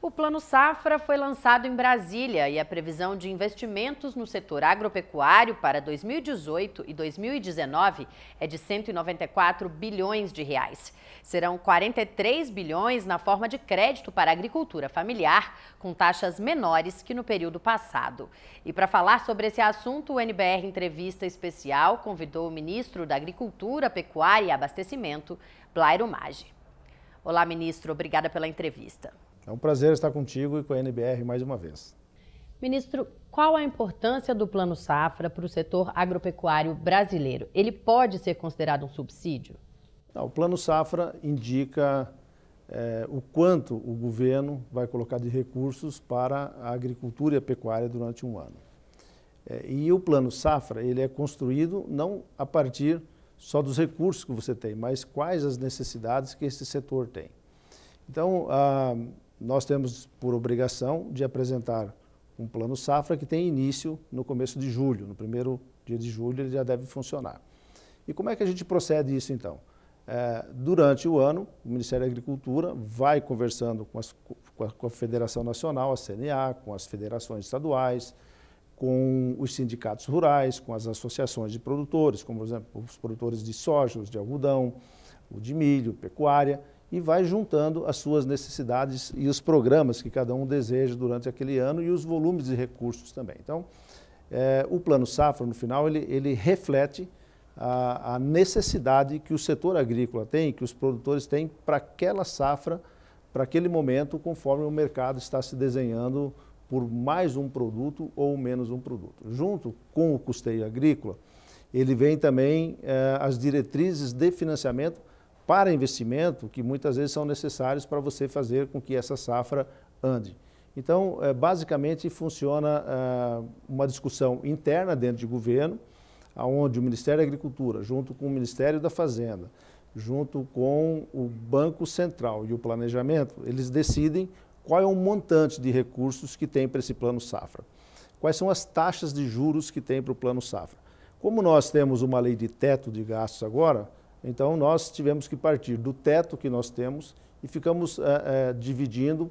o Plano Safra foi lançado em Brasília e a previsão de investimentos no setor agropecuário para 2018 e 2019 é de 194 bilhões de reais. Serão 43 bilhões na forma de crédito para a agricultura familiar, com taxas menores que no período passado. E para falar sobre esse assunto, o NBR Entrevista Especial convidou o ministro da Agricultura, Pecuária e Abastecimento, Blairo Maggi. Olá, ministro, obrigada pela entrevista. É um prazer estar contigo e com a NBR mais uma vez. Ministro, qual a importância do Plano Safra para o setor agropecuário brasileiro? Ele pode ser considerado um subsídio? Não, o Plano Safra indica é, o quanto o governo vai colocar de recursos para a agricultura e a pecuária durante um ano. É, e o Plano Safra ele é construído não a partir só dos recursos que você tem, mas quais as necessidades que esse setor tem. Então, a, ah, nós temos por obrigação de apresentar um plano safra que tem início no começo de julho, no primeiro dia de julho ele já deve funcionar. E como é que a gente procede isso então? É, durante o ano, o Ministério da Agricultura vai conversando com, as, com, a, com a Federação Nacional, a CNA, com as federações estaduais, com os sindicatos rurais, com as associações de produtores, como por exemplo os produtores de soja, os de algodão, o de milho, pecuária, e vai juntando as suas necessidades e os programas que cada um deseja durante aquele ano e os volumes de recursos também. Então, é, o Plano Safra, no final, ele, ele reflete a, a, necessidade que o setor agrícola tem, que os produtores têm para aquela safra, para aquele momento, conforme o mercado está se desenhando por mais um produto ou menos um produto. Junto com o custeio agrícola, ele vem também é, as diretrizes de financiamento para investimento que muitas vezes são necessários para você fazer com que essa safra ande. Então, eh, basicamente, funciona eh, uma discussão interna dentro de governo, onde o Ministério da Agricultura, junto com o Ministério da Fazenda, junto com o Banco Central e o Planejamento, eles decidem qual é o montante de recursos que tem para esse plano safra. Quais são as taxas de juros que tem para o plano safra. Como nós temos uma lei de teto de gastos agora, então, nós tivemos que partir do teto que nós temos e ficamos é, é, dividindo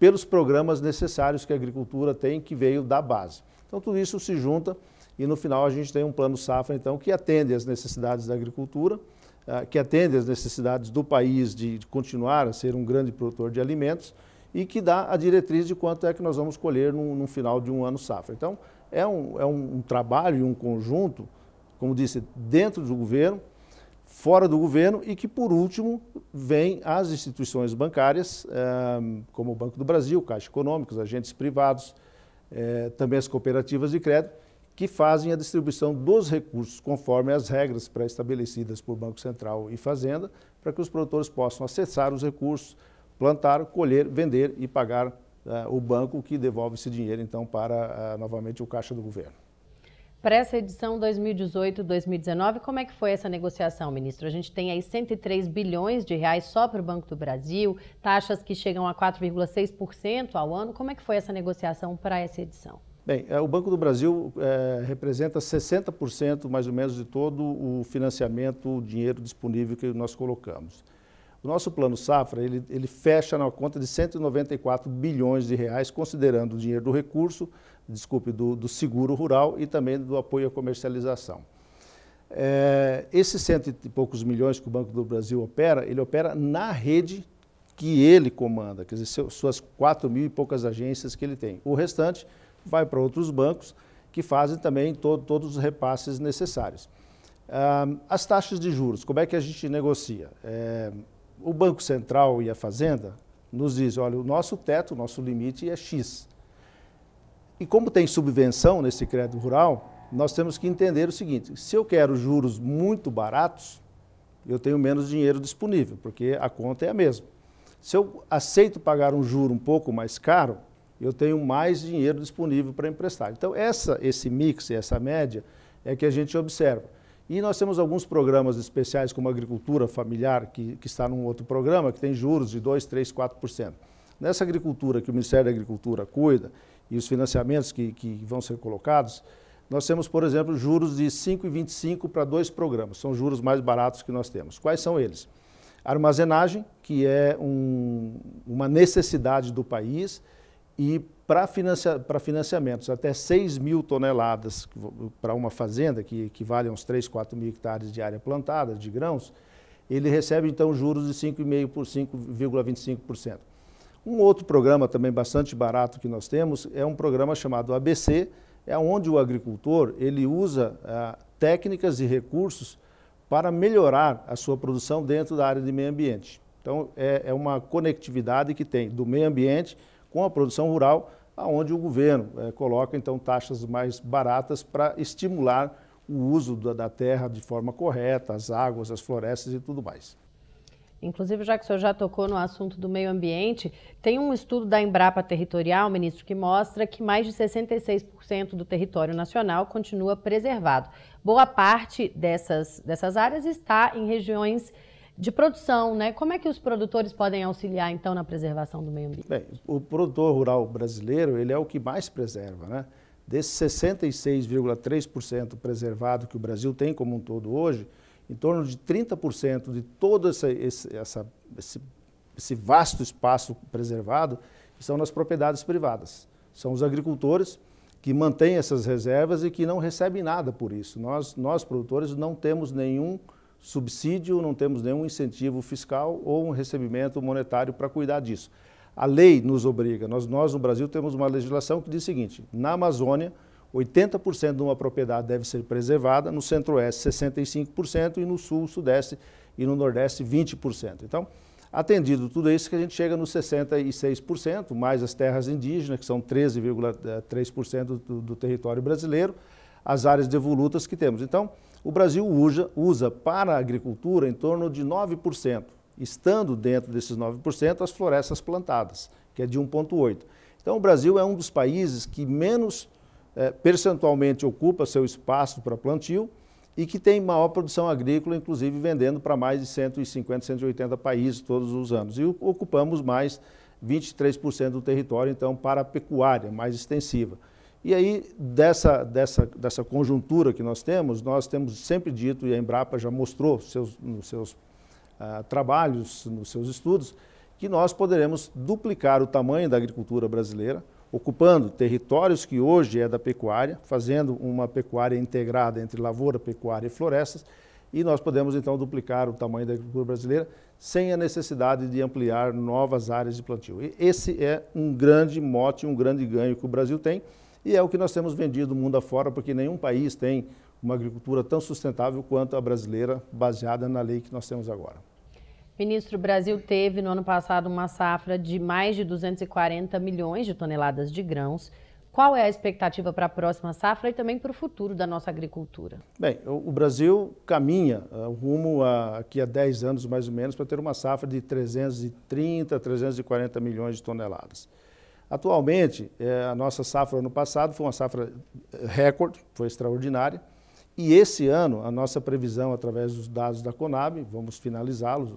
pelos programas necessários que a agricultura tem, que veio da base. Então, tudo isso se junta e, no final, a gente tem um plano safra, então, que atende às necessidades da agricultura, eh, que atende às necessidades do país de, continuar a ser um grande produtor de alimentos e que dá a diretriz de quanto é que nós vamos colher no final de um ano safra. Então, é um, é um, um trabalho, um conjunto, como disse, dentro do governo, fora do governo e que, por último, vem as instituições bancárias, eh, como o Banco do Brasil, Caixa Econômica, os agentes privados, eh, também as cooperativas de crédito, que fazem a distribuição dos recursos conforme as regras pré-estabelecidas por Banco Central e Fazenda, para que os produtores possam acessar os recursos, plantar, colher, vender e pagar eh, o banco que devolve esse dinheiro, então, para novamente o caixa do governo. Para essa edição 2018-2019, como é que foi essa negociação, ministro? A gente tem aí 103 bilhões de reais só para o Banco do Brasil, taxas que chegam a 4,6% ao ano. Como é que foi essa negociação para essa edição? Bem, é, o Banco do Brasil é, representa 60% mais ou menos de todo o financiamento, o dinheiro disponível que nós colocamos. O nosso plano safra, ele, ele fecha na conta de 194 bilhões de reais, considerando o dinheiro do recurso, desculpe, do, do seguro rural e também do apoio à comercialização. É, esses cento e poucos milhões que o Banco do Brasil opera, ele opera na rede que ele comanda, quer dizer, suas quatro mil e poucas agências que ele tem. O restante vai para outros bancos que fazem também to todos os repasses necessários. Ah, as taxas de juros, como é que a gente negocia? É, o Banco Central e a Fazenda nos dizem, olha, o nosso teto, o nosso limite é X. E como tem subvenção nesse crédito rural, nós temos que entender o seguinte, se eu quero juros muito baratos, eu tenho menos dinheiro disponível, porque a conta é a mesma. Se eu aceito pagar um juro um pouco mais caro, eu tenho mais dinheiro disponível para emprestar. Então, essa, esse mix, essa média, é que a gente observa. E nós temos alguns programas especiais, como agricultura familiar, que, que está num outro programa, que tem juros de 2, 3, 4%. Nessa agricultura que o Ministério da Agricultura cuida e os financiamentos que, que vão ser colocados, nós temos, por exemplo, juros de 5,25 para dois programas. São juros mais baratos que nós temos. Quais são eles? Armazenagem, que é um, uma necessidade do país, e para financia, financiamentos, até 6 mil toneladas para uma fazenda, que equivale a uns 3, 4 mil hectares de área plantada, de grãos, ele recebe então juros de 5,5% por 5,25%. Um outro programa também bastante barato que nós temos é um programa chamado ABC, é onde o agricultor ele usa ah, técnicas e recursos para melhorar a sua produção dentro da área de meio ambiente. Então, é, é uma conectividade que tem do meio ambiente com a produção rural, aonde o governo é, coloca então taxas mais baratas para estimular o uso da, da terra de forma correta, as águas, as florestas e tudo mais. Inclusive, já que o senhor já tocou no assunto do meio ambiente, tem um estudo da Embrapa Territorial, ministro, que mostra que mais de 66% do território nacional continua preservado. Boa parte dessas, dessas áreas está em regiões de produção, né? Como é que os produtores podem auxiliar então na preservação do meio ambiente? Bem, o produtor rural brasileiro ele é o que mais preserva, né? Desse 66,3% preservado que o Brasil tem como um todo hoje, em torno de 30% de todo essa, esse, essa, esse, esse vasto espaço preservado são nas propriedades privadas. São os agricultores que mantêm essas reservas e que não recebem nada por isso. Nós, nós produtores, não temos nenhum subsídio, não temos nenhum incentivo fiscal ou um recebimento monetário para cuidar disso. A lei nos obriga. Nós, nós no Brasil temos uma legislação que diz o seguinte: na Amazônia, 80% de uma propriedade deve ser preservada, no Centro-Oeste 65% e no Sul, Sudeste e no Nordeste 20%. Então, atendido tudo isso, que a gente chega nos 66%, mais as terras indígenas, que são 13,3% eh, do, do território brasileiro, as áreas devolutas que temos. Então, o Brasil usa, usa para a agricultura em torno de 9%, estando dentro desses 9% as florestas plantadas, que é de 1,8%. Então, o Brasil é um dos países que menos eh, percentualmente ocupa seu espaço para plantio e que tem maior produção agrícola, inclusive vendendo para mais de 150, 180 países todos os anos. E ocupamos mais 23% do território, então, para a pecuária mais extensiva. E aí, dessa, dessa, dessa conjuntura que nós temos, nós temos sempre dito, e a Embrapa já mostrou seus, nos seus uh, trabalhos, nos seus estudos, que nós poderemos duplicar o tamanho da agricultura brasileira, ocupando territórios que hoje é da pecuária, fazendo uma pecuária integrada entre lavoura, pecuária e florestas, e nós podemos então duplicar o tamanho da agricultura brasileira sem a necessidade de ampliar novas áreas de plantio. E esse é um grande mote, um grande ganho que o Brasil tem e é o que nós temos vendido mundo afora, porque nenhum país tem uma agricultura tão sustentável quanto a brasileira, baseada na lei que nós temos agora. Ministro, o Brasil teve no ano passado uma safra de mais de 240 milhões de toneladas de grãos. Qual é a expectativa para a próxima safra e também para o futuro da nossa agricultura? Bem, o Brasil caminha eh, rumo a, aqui a 10 anos mais ou menos para ter uma safra de 330, 340 milhões de toneladas. Atualmente, é, a nossa safra ano passado foi uma safra é, recorde, foi extraordinária. E esse ano, a nossa previsão, através dos dados da Conab, vamos finalizá-los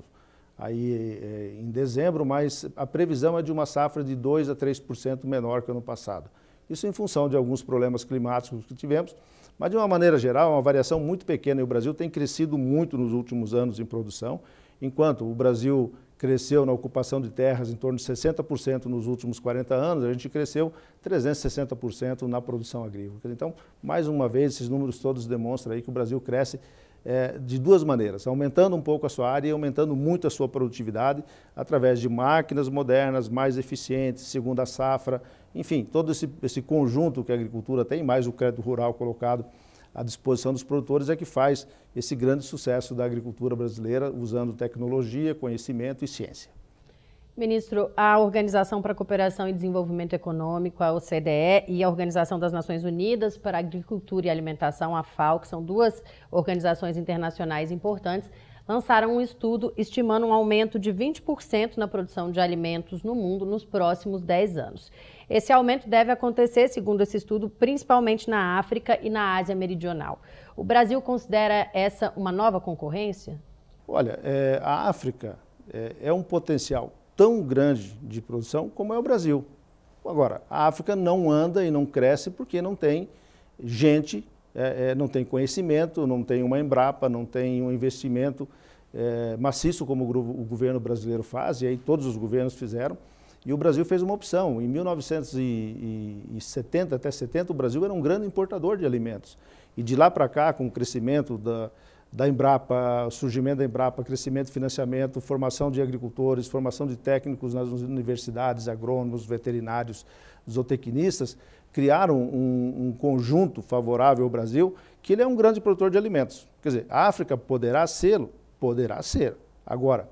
aí é, em dezembro, mas a previsão é de uma safra de 2 a 3% menor que ano passado. Isso em função de alguns problemas climáticos que tivemos, mas de uma maneira geral, é uma variação muito pequena. E o Brasil tem crescido muito nos últimos anos em produção Enquanto o Brasil cresceu na ocupação de terras em torno de 60% nos últimos 40 anos, a gente cresceu 360% na produção agrícola. Então, mais uma vez, esses números todos demonstram aí que o Brasil cresce é, de duas maneiras, aumentando um pouco a sua área e aumentando muito a sua produtividade através de máquinas modernas, mais eficientes, segundo a safra, enfim, todo esse, esse conjunto que a agricultura tem, mais o crédito rural colocado à disposição dos produtores é que faz esse grande sucesso da agricultura brasileira, usando tecnologia, conhecimento e ciência. Ministro, a Organização para a Cooperação e Desenvolvimento Econômico, a OCDE, e a Organização das Nações Unidas para a Agricultura e Alimentação, a FAO, que são duas organizações internacionais importantes, lançaram um estudo estimando um aumento de 20% na produção de alimentos no mundo nos próximos 10 anos. Esse aumento deve acontecer, segundo esse estudo, principalmente na África e na Ásia Meridional. O Brasil considera essa uma nova concorrência? Olha, é, a África é, é um potencial tão grande de produção como é o Brasil. Agora, a África não anda e não cresce porque não tem gente é, é, não tem conhecimento, não tem uma Embrapa, não tem um investimento é, maciço como o, governo brasileiro faz, e aí todos os governos fizeram. E o Brasil fez uma opção. Em 1970 até 70, o Brasil era um grande importador de alimentos. E de lá para cá, com o crescimento da, da Embrapa, surgimento da Embrapa, crescimento de financiamento, formação de agricultores, formação de técnicos nas universidades, agrônomos, veterinários, zootecnistas, criaram um, um conjunto favorável ao Brasil, que ele é um grande produtor de alimentos. Quer dizer, a África poderá ser, poderá ser. Agora,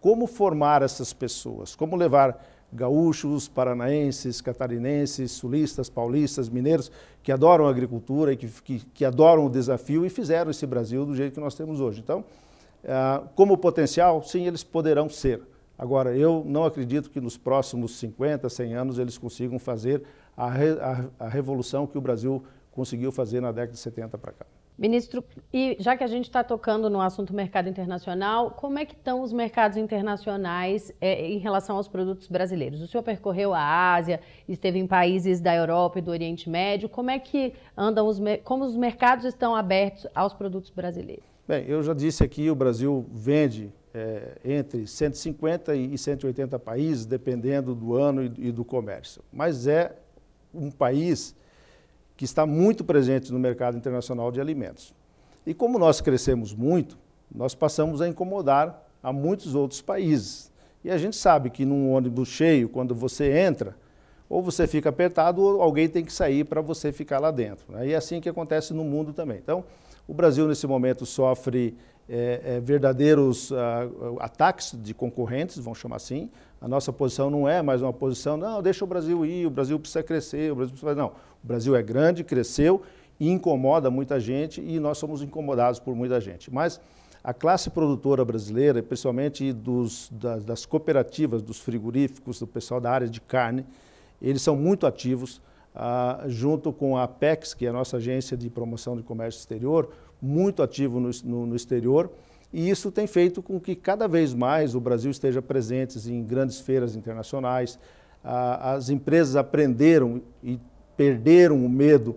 como formar essas pessoas? Como levar gaúchos, paranaenses, catarinenses, sulistas, paulistas, mineiros, que adoram a agricultura e que, que, que, adoram o desafio e fizeram esse Brasil do jeito que nós temos hoje. Então, ah, como potencial, sim, eles poderão ser. Agora, eu não acredito que nos próximos 50, 100 anos eles consigam fazer a, re, a, a revolução que o Brasil conseguiu fazer na década de 70 para cá. Ministro, e já que a gente está tocando no assunto mercado internacional, como é que estão os mercados internacionais é, em relação aos produtos brasileiros? O senhor percorreu a Ásia, esteve em países da Europa e do Oriente Médio. Como é que andam os como os mercados estão abertos aos produtos brasileiros? Bem, eu já disse aqui, o Brasil vende é, entre 150 e 180 países, dependendo do ano e, e do comércio. Mas é um país que está muito presente no mercado internacional de alimentos. E como nós crescemos muito, nós passamos a incomodar a muitos outros países. E a gente sabe que num ônibus cheio, quando você entra, ou você fica apertado ou alguém tem que sair para você ficar lá dentro. Né? E é assim que acontece no mundo também. Então, o Brasil nesse momento sofre é, é, verdadeiros uh, ataques de concorrentes, vamos chamar assim. A nossa posição não é mais uma posição, não, deixa o Brasil ir, o Brasil precisa crescer, o Brasil precisa... Não, o Brasil é grande, cresceu e incomoda muita gente e nós somos incomodados por muita gente. Mas a classe produtora brasileira, principalmente dos, das, das cooperativas, dos frigoríficos, do pessoal da área de carne, eles são muito ativos, ah, junto com a Apex, que é a nossa agência de promoção de comércio exterior, muito ativo no, no, no exterior. E isso tem feito com que cada vez mais o Brasil esteja presente em grandes feiras internacionais. Ah, as empresas aprenderam e perderam o medo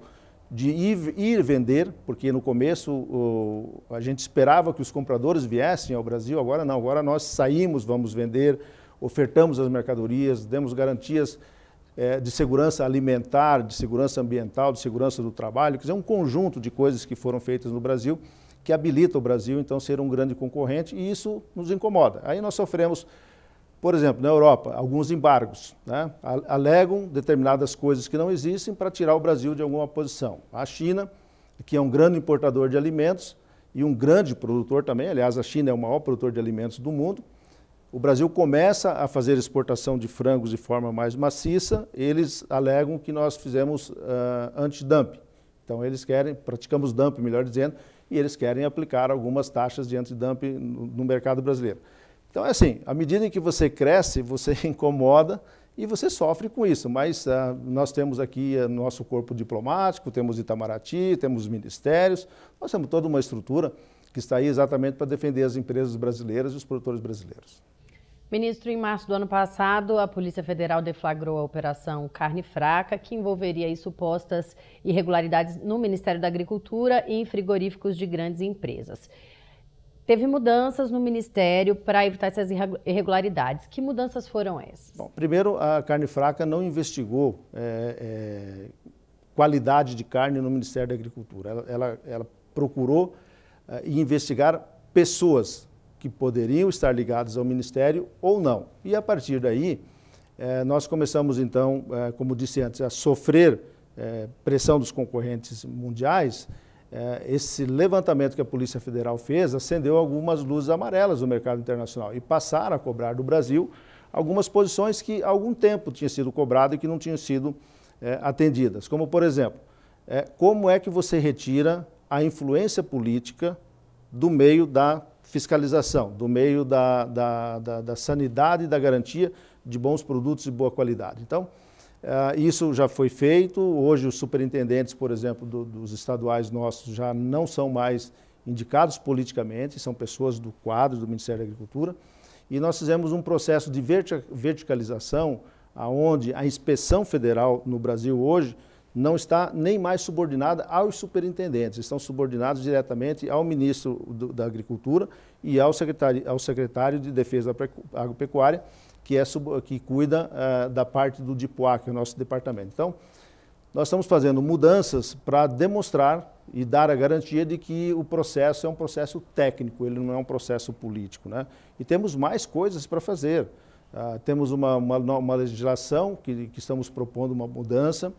de ir, ir vender, porque no começo o, a gente esperava que os compradores viessem ao Brasil, agora não, agora nós saímos, vamos vender, ofertamos as mercadorias, demos garantias é, de segurança alimentar, de segurança ambiental, de segurança do trabalho, quer dizer, um conjunto de coisas que foram feitas no Brasil que habilita o Brasil, então, ser um grande concorrente, e isso nos incomoda. Aí nós sofremos, por exemplo, na Europa, alguns embargos. Né? Alegam determinadas coisas que não existem para tirar o Brasil de alguma posição. A China, que é um grande importador de alimentos e um grande produtor também, aliás, a China é o maior produtor de alimentos do mundo, o Brasil começa a fazer exportação de frangos de forma mais maciça, eles alegam que nós fizemos uh, ah, anti-dump. Então eles querem, praticamos dump, melhor dizendo, e eles querem aplicar algumas taxas de anti-dump no, no, mercado brasileiro. Então é assim, à medida em que você cresce, você incomoda e você sofre com isso, mas uh, nós temos aqui uh, nosso corpo diplomático, temos Itamaraty, temos ministérios, nós temos toda uma estrutura que está aí exatamente para defender as empresas brasileiras e os produtores brasileiros. Ministro, em março do ano passado, a Polícia Federal deflagrou a Operação Carne Fraca, que envolveria supostas irregularidades no Ministério da Agricultura e em frigoríficos de grandes empresas. Teve mudanças no Ministério para evitar essas irregularidades. Que mudanças foram essas? Bom, primeiro, a Carne Fraca não investigou é, é, qualidade de carne no Ministério da Agricultura. Ela, ela, ela procurou é, investigar pessoas, que poderiam estar ligados ao Ministério ou não. E a partir daí, eh, nós começamos então, eh, como disse antes, a sofrer eh, pressão dos concorrentes mundiais. esse levantamento que a Polícia Federal fez acendeu algumas luzes amarelas no mercado internacional e passaram a cobrar do Brasil algumas posições que há algum tempo tinham sido cobradas e que não tinham sido atendidas. Como, por exemplo, como é que você retira a influência política do meio da fiscalização, do meio da, da, da, da sanidade e da garantia de bons produtos de boa qualidade. Então, Uh, isso já foi feito. Hoje, os superintendentes, por exemplo, do, dos estaduais nossos já não são mais indicados politicamente, são pessoas do quadro do Ministério da Agricultura. E nós fizemos um processo de verticalização, aonde a inspeção federal no Brasil hoje não está nem mais subordinada aos superintendentes, estão subordinados diretamente ao ministro do, da Agricultura e ao secretário, ao secretário de Defesa Agropecuária, que, é sub, que cuida uh, da parte do DIPUA, que é o nosso departamento. Então, nós estamos fazendo mudanças para demonstrar e dar a garantia de que o processo é um processo técnico, ele não é um processo político. Né? E temos mais coisas para fazer. Uh, temos uma, uma, uma legislação que, que estamos propondo uma mudança,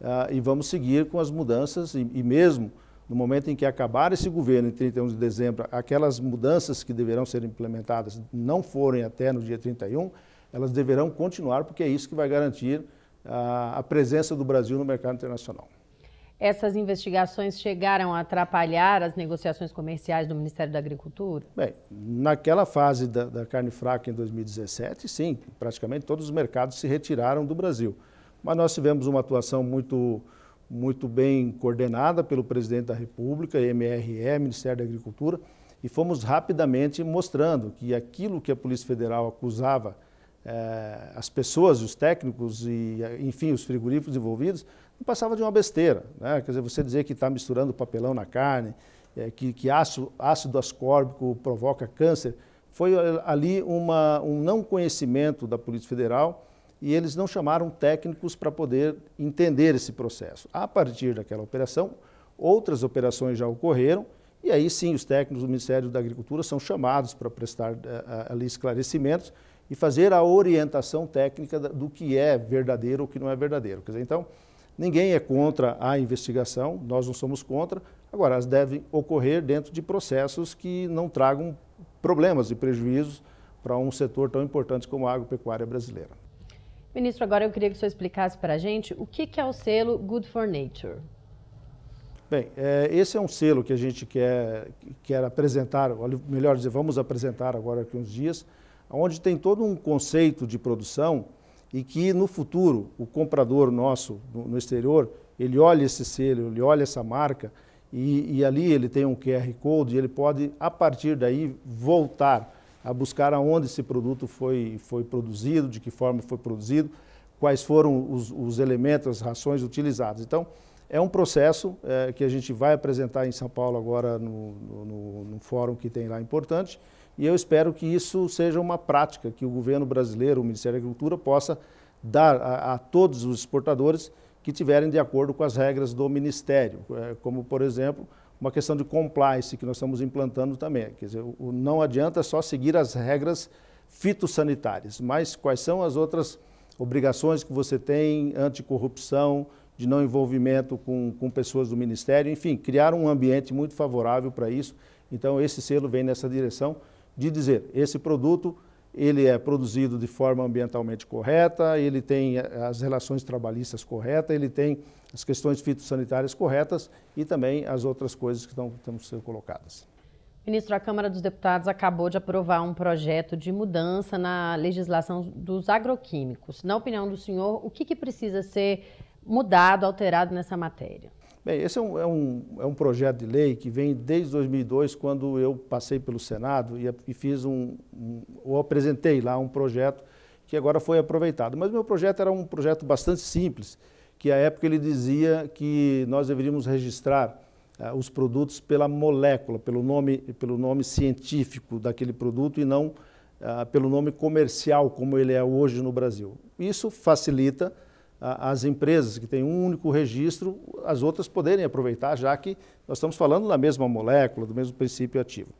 ah, e vamos seguir com as mudanças e, e, mesmo no momento em que acabar esse governo, em 31 de dezembro, aquelas mudanças que deverão ser implementadas não forem até no dia 31, elas deverão continuar, porque é isso que vai garantir ah, a presença do Brasil no mercado internacional. Essas investigações chegaram a atrapalhar as negociações comerciais do Ministério da Agricultura? Bem, naquela fase da, da carne fraca em 2017, sim, praticamente todos os mercados se retiraram do Brasil mas nós tivemos uma atuação muito, muito bem coordenada pelo presidente da República, MRE, Ministério da Agricultura, e fomos rapidamente mostrando que aquilo que a Polícia Federal acusava eh, as pessoas, os técnicos e, enfim, os frigoríficos envolvidos, não passava de uma besteira. Né? Quer dizer, você dizer que está misturando papelão na carne, eh, que, que ácido, ácido ascórbico provoca câncer, foi eh, ali uma, um não conhecimento da Polícia Federal e eles não chamaram técnicos para poder entender esse processo. A partir daquela operação, outras operações já ocorreram, e aí sim os técnicos do Ministério da Agricultura são chamados para prestar eh, eh, ali esclarecimentos e fazer a orientação técnica do que é verdadeiro ou que não é verdadeiro. Quer dizer, então, ninguém é contra a investigação, nós não somos contra, agora elas devem ocorrer dentro de processos que não tragam problemas e prejuízos para um setor tão importante como a agropecuária brasileira. Ministro, agora eu queria que o senhor explicasse para a gente o que, é o selo Good for Nature. Bem, é, esse é um selo que a gente quer, quer apresentar, melhor dizer, vamos apresentar agora aqui uns dias, onde tem todo um conceito de produção e que no futuro o comprador nosso no, exterior, ele olha esse selo, ele olha essa marca e, e ali ele tem um QR Code e ele pode, a partir daí, voltar a buscar aonde esse produto foi, foi produzido, de que forma foi produzido, quais foram os, os elementos, as rações utilizadas. Então, é um processo é, que a gente vai apresentar em São Paulo agora no, no, no, fórum que tem lá importante e eu espero que isso seja uma prática que o governo brasileiro, o Ministério da Agricultura possa dar a, a todos os exportadores que tiverem de acordo com as regras do Ministério, é, como por exemplo uma questão de compliance que nós estamos implantando também. Quer dizer, o, não adianta só seguir as regras fitossanitárias, mas quais são as outras obrigações que você tem, anticorrupção, de não envolvimento com, com pessoas do Ministério, enfim, criar um ambiente muito favorável para isso. Então, esse selo vem nessa direção de dizer, esse produto ele é produzido de forma ambientalmente correta, ele tem eh, as relações trabalhistas corretas, ele tem as questões fitossanitárias corretas e também as outras coisas que estão, estão sendo colocadas. Ministro, a Câmara dos Deputados acabou de aprovar um projeto de mudança na legislação dos agroquímicos. Na opinião do senhor, o que, que precisa ser mudado, alterado nessa matéria? Bem, esse é um, é, um, é um projeto de lei que vem desde 2002, quando eu passei pelo Senado e, e fiz um, um, ou apresentei lá um projeto que agora foi aproveitado. Mas o meu projeto era um projeto bastante simples, que à época ele dizia que nós deveríamos registrar ah, os produtos pela molécula, pelo nome, pelo nome científico daquele produto e não ah, pelo nome comercial, como ele é hoje no Brasil. Isso facilita ah, as empresas que têm um único registro, as outras poderem aproveitar, já que nós estamos falando da mesma molécula, do mesmo princípio ativo.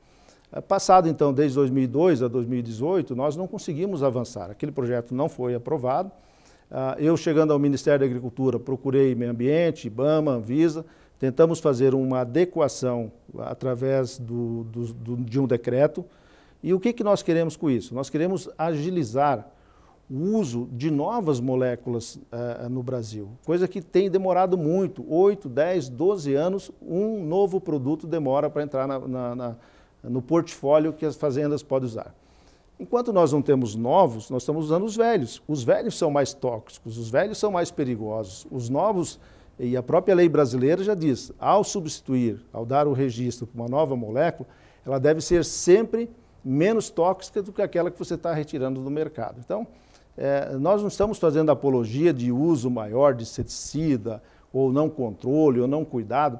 Passado então, desde 2002 a 2018, nós não conseguimos avançar. Aquele projeto não foi aprovado, ah, eu chegando ao Ministério da Agricultura, procurei Meio Ambiente, IBAMA, Anvisa, tentamos fazer uma adequação através do, do, do, de um decreto. E o que, que nós queremos com isso? Nós queremos agilizar o uso de novas moléculas uh, no Brasil, coisa que tem demorado muito 8, 10, 12 anos um novo produto demora para entrar na, na, na, no portfólio que as fazendas podem usar. Enquanto nós não temos novos, nós estamos usando os velhos. Os velhos são mais tóxicos, os velhos são mais perigosos. Os novos, e a própria lei brasileira já diz, ao substituir, ao dar o registro para uma nova molécula, ela deve ser sempre menos tóxica do que aquela que você está retirando do mercado. Então, é, nós não estamos fazendo apologia de uso maior de inseticida ou não controle, ou não cuidado.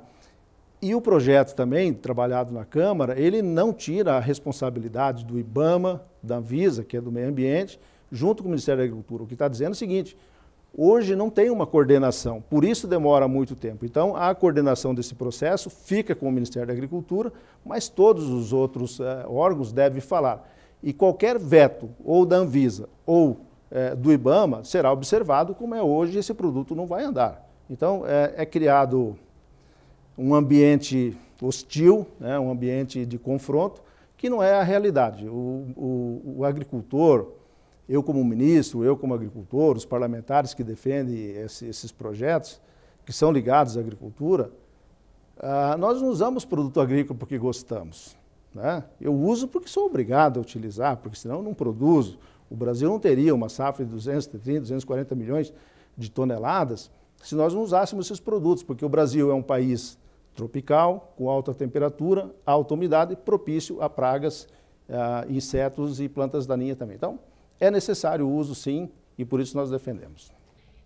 E o projeto também, trabalhado na Câmara, ele não tira a responsabilidade do IBAMA, da Anvisa, que é do meio ambiente, junto com o Ministério da Agricultura. O que está dizendo é o seguinte, hoje não tem uma coordenação, por isso demora muito tempo. Então, a coordenação desse processo fica com o Ministério da Agricultura, mas todos os outros eh, órgãos devem falar. E qualquer veto, ou da Anvisa, ou eh, do IBAMA, será observado como é hoje, esse produto não vai andar. Então, é, é criado um ambiente hostil, né, um ambiente de confronto, que não é a realidade. O, o, o, agricultor, eu como ministro, eu como agricultor, os parlamentares que defendem esse, esses projetos, que são ligados à agricultura, ah, nós não usamos produto agrícola porque gostamos. Né? Eu uso porque sou obrigado a utilizar, porque senão eu não produzo. O Brasil não teria uma safra de 230, 240 milhões de toneladas se nós não usássemos esses produtos, porque o Brasil é um país tropical, com alta temperatura, alta umidade, propício a pragas, ah, insetos e plantas daninhas também. Então, é necessário o uso sim e por isso nós defendemos.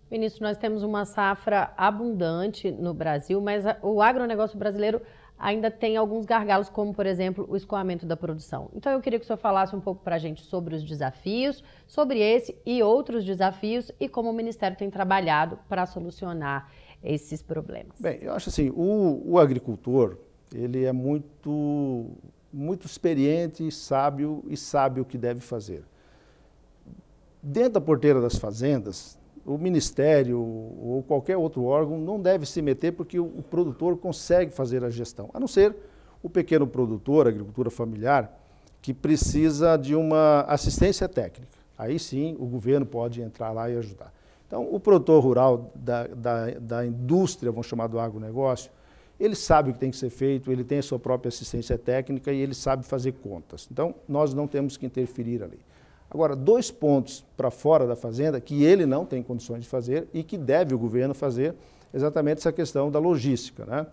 Ministro, nós temos uma safra abundante no Brasil, mas o agronegócio brasileiro ainda tem alguns gargalos, como, por exemplo, o escoamento da produção. Então, eu queria que o senhor falasse um pouco para a gente sobre os desafios, sobre esse e outros desafios e como o Ministério tem trabalhado para solucionar esses problemas? Bem, eu acho assim, o, o agricultor, ele é muito, muito experiente e sábio e sabe o que deve fazer. Dentro da porteira das fazendas, o ministério ou qualquer outro órgão não deve se meter porque o, o produtor consegue fazer a gestão, a não ser o pequeno produtor, agricultura familiar, que precisa de uma assistência técnica. Aí sim o governo pode entrar lá e ajudar. Então, o produtor rural da, da, da indústria, vamos chamar do agronegócio, ele sabe o que tem que ser feito, ele tem a sua própria assistência técnica e ele sabe fazer contas. Então, nós não temos que interferir ali. Agora, dois pontos para fora da fazenda que ele não tem condições de fazer e que deve o governo fazer, exatamente essa questão da logística. Né?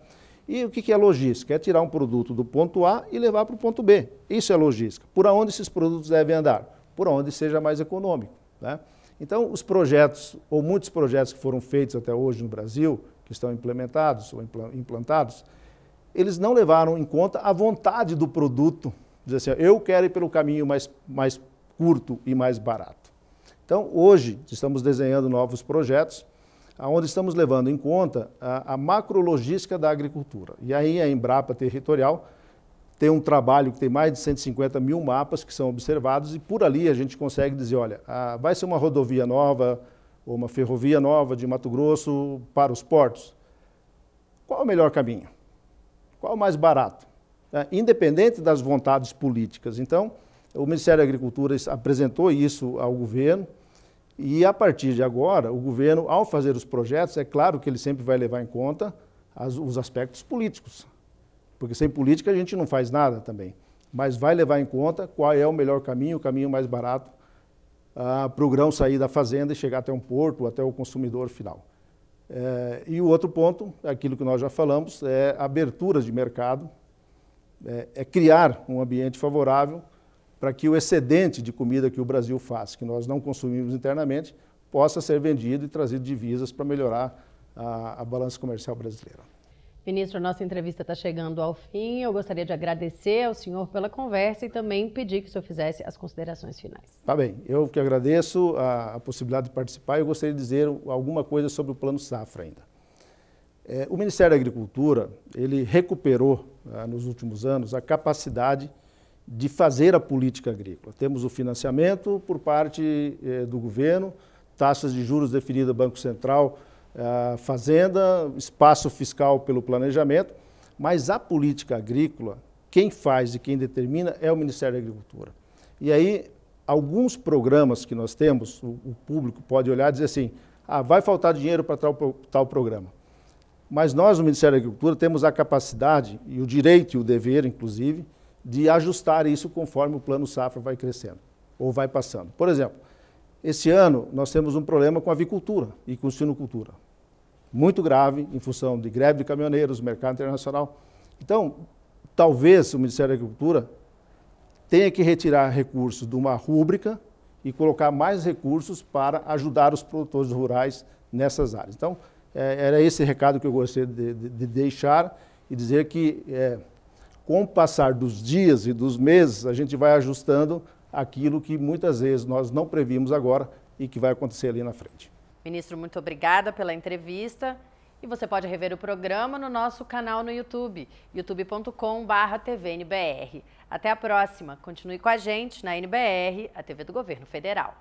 E o que é logística? É tirar um produto do ponto A e levar para o ponto B. Isso é logística. Por onde esses produtos devem andar? Por onde seja mais econômico. Né? Então, os projetos, ou muitos projetos que foram feitos até hoje no Brasil, que estão implementados ou implantados, eles não levaram em conta a vontade do produto. Dizer assim, eu quero ir pelo caminho mais, mais curto e mais barato. Então, hoje, estamos desenhando novos projetos, onde estamos levando em conta a, a macrologística da agricultura. E aí a Embrapa Territorial tem um trabalho que tem mais de 150 mil mapas que são observados e por ali a gente consegue dizer, olha, a, vai ser uma rodovia nova ou uma ferrovia nova de Mato Grosso para os portos. Qual o melhor caminho? Qual o mais barato? É, independente das vontades políticas. Então, o Ministério da Agricultura apresentou isso ao governo e a partir de agora, o governo, ao fazer os projetos, é claro que ele sempre vai levar em conta as, os aspectos políticos porque sem política a gente não faz nada também. Mas vai levar em conta qual é o melhor caminho, o caminho mais barato ah, para o grão sair da fazenda e chegar até um porto, até o consumidor final. É, e o outro ponto, aquilo que nós já falamos, é abertura de mercado, é, é criar um ambiente favorável para que o excedente de comida que o Brasil faz, que nós não consumimos internamente, possa ser vendido e trazido divisas para melhorar a, a balança comercial brasileira. Ministro, nossa entrevista está chegando ao fim. Eu gostaria de agradecer ao senhor pela conversa e também pedir que o senhor fizesse as considerações finais. Tá bem. Eu que agradeço a, a possibilidade de participar. Eu gostaria de dizer alguma coisa sobre o Plano Safra ainda. É, o Ministério da Agricultura, ele recuperou ah, nos últimos anos a capacidade de fazer a política agrícola. Temos o financiamento por parte eh, do governo, taxas de juros definidas Banco Central a fazenda, espaço fiscal pelo planejamento, mas a política agrícola, quem faz e quem determina é o Ministério da Agricultura. E aí, alguns programas que nós temos, o, o público pode olhar e dizer assim, ah, vai faltar dinheiro para tal, tal programa. Mas nós, no Ministério da Agricultura, temos a capacidade e o direito e o dever, inclusive, de ajustar isso conforme o plano safra vai crescendo ou vai passando. Por exemplo, esse ano nós temos um problema com a avicultura e com a sinocultura, muito grave em função de greve de caminhoneiros, mercado internacional. Então, talvez o Ministério da Agricultura tenha que retirar recursos de uma rúbrica e colocar mais recursos para ajudar os produtores rurais nessas áreas. Então, é, era esse recado que eu gostaria de, de, de deixar e dizer que, é, com o passar dos dias e dos meses, a gente vai ajustando aquilo que muitas vezes nós não previmos agora e que vai acontecer ali na frente. Ministro, muito obrigada pela entrevista. E você pode rever o programa no nosso canal no YouTube, youtube.com/tvnbr. Até a próxima. Continue com a gente na NBR, a TV do Governo Federal.